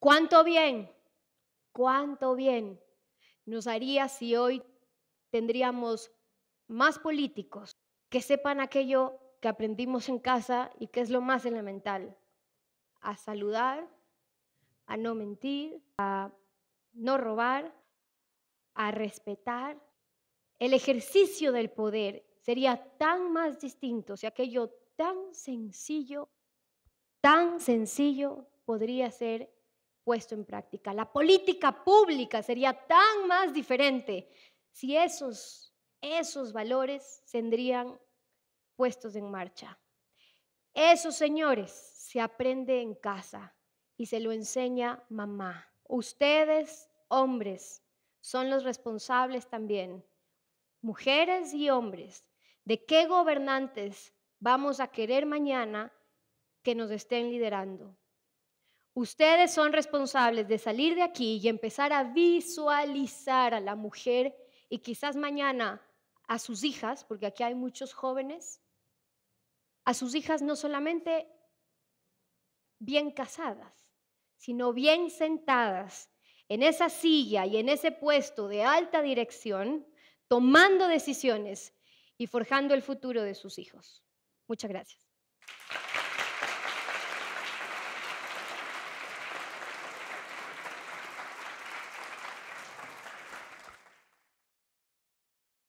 ¿Cuánto bien? ¿Cuánto bien nos haría si hoy tendríamos más políticos que sepan aquello que aprendimos en casa y que es lo más elemental? A saludar, a no mentir, a no robar, a respetar. El ejercicio del poder sería tan más distinto si aquello tan sencillo, tan sencillo podría ser puesto en práctica. La política pública sería tan más diferente si esos, esos valores tendrían puestos en marcha. Eso, señores se aprende en casa y se lo enseña mamá. Ustedes, hombres, son los responsables también, mujeres y hombres, de qué gobernantes vamos a querer mañana que nos estén liderando. Ustedes son responsables de salir de aquí y empezar a visualizar a la mujer y quizás mañana a sus hijas, porque aquí hay muchos jóvenes, a sus hijas no solamente bien casadas, sino bien sentadas en esa silla y en ese puesto de alta dirección, tomando decisiones y forjando el futuro de sus hijos. Muchas gracias.